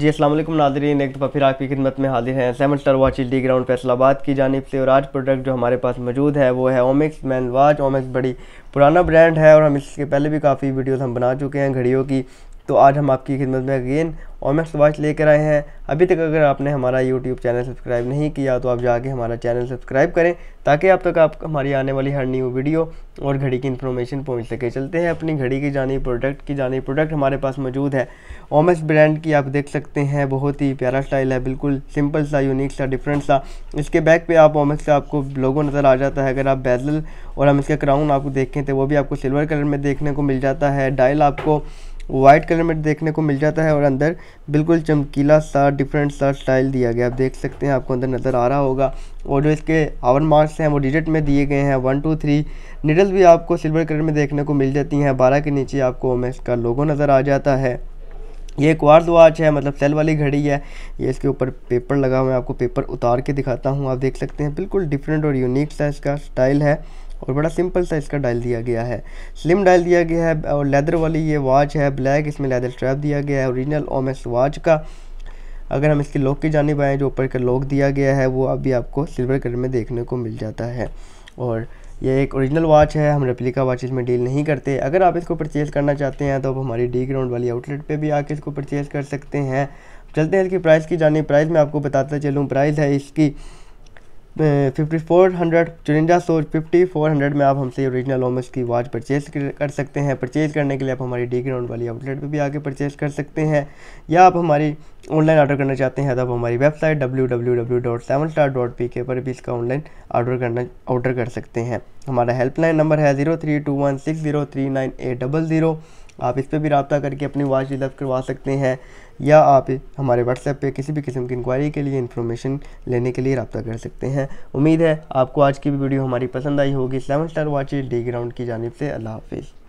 जी असलम नाजरीन एक दफ़ा फिर आपकी खिदमत में हाजिर हैं seven star watch D ground Faisalabad की जानब से और आज प्रोडक्ट जो हमारे पास मौजूद है वो है ओमिक्स मैन वॉच ओमिक्स बड़ी पुराना ब्रांड है और हम इसके पहले भी काफ़ी वीडियोस हम बना चुके हैं घड़ियों की तो आज हम आपकी खिदमत में अगेन ओमेट वॉच लेकर आए हैं अभी तक अगर आपने हमारा यूट्यूब चैनल सब्सक्राइब नहीं किया तो आप जाके हमारा चैनल सब्सक्राइब करें ताकि आप तक आप हमारी आने वाली हर न्यू वीडियो और घड़ी की इन्फॉर्मेशन पहुंच सके चलते हैं अपनी घड़ी की जानी प्रोडक्ट की जानी प्रोडक्ट हमारे पास मौजूद है ओमेक्स ब्रांड की आप देख सकते हैं बहुत ही प्यारा स्टाइल है बिल्कुल सिंपल सा यूनिक सा डिफरेंट सा इसके बैक पर आप ओमेक्स का आपको लोगो नज़र आ जाता है अगर आप बैजल और हम इसका क्राउन आपको देखें तो वो भी आपको सिल्वर कलर में देखने को मिल जाता है डायल आपको वाइट कलर में देखने को मिल जाता है और अंदर बिल्कुल चमकीला सा डिफरेंट सा स्टाइल दिया गया आप देख सकते हैं आपको अंदर नज़र आ रहा होगा और जो इसके आवर मार्क्स हैं वो डिजिट में दिए गए हैं वन टू थ्री निडल भी आपको सिल्वर कलर में देखने को मिल जाती हैं बारह के नीचे आपको ओम का लोगो नज़र आ जाता है ये वार्ड वॉच है मतलब सेल वाली घड़ी है ये इसके ऊपर पेपर लगा हुआ है आपको पेपर उतार के दिखाता हूँ आप देख सकते हैं बिल्कुल डिफरेंट और यूनिक सा इसका स्टाइल है और बड़ा सिंपल सा इसका डायल दिया गया है स्लिम डायल दिया गया है और लेदर वाली ये वॉच है ब्लैक इसमें लेदर स्ट्रैप दिया गया है ओरिजिनल ओमेस वॉच का अगर हम इसकी लॉक की जानब आएँ जो ऊपर का लॉक दिया गया है वो अभी आपको सिल्वर कलर में देखने को मिल जाता है और ये एक ओरिजिनल वॉच है हम रेप्लिका वॉचेज में डील नहीं करते अगर आप इसको परचेज़ करना चाहते हैं तो आप हमारी डी ग्राउंड वाली आउटलेट पे भी आके इसको परचेज़ कर सकते हैं चलते हैं इसकी प्राइस की जानी प्राइस मैं आपको बताता चलूँ प्राइस है इसकी फिफ्टी फोर हंड्रेड चुनिंदा सोच फिफ्टी फोर हंड्रेड में आप हमसे ओरिजिनल ओमस की वॉच परचेज कर सकते हैं परचेज करने के लिए आप हमारी डी ग्राउंड वाली आउटलेट पर भी आके परचेज कर सकते हैं या आप हमारी ऑनलाइन ऑर्डर करना चाहते हैं तो आप हमारी website W W W dot seven star dot P K पर भी इसका ऑनलाइन ऑर्डर करना ऑर्डर कर सकते हैं हमारा हेल्पलाइन नंबर है zero three two one six zero three nine eight double zero आप इस पर भी रबता करके अपनी वॉच रिजर्व करवा सकते हैं या आप हमारे व्हाट्सएप पे किसी भी किस्म की इंक्वायरी के लिए इन्फॉर्मेशन लेने के लिए रबा कर सकते हैं उम्मीद है आपको आज की भी वीडियो हमारी पसंद आई होगी seven star watch D ground की जानब से अल्लाह हाफिज़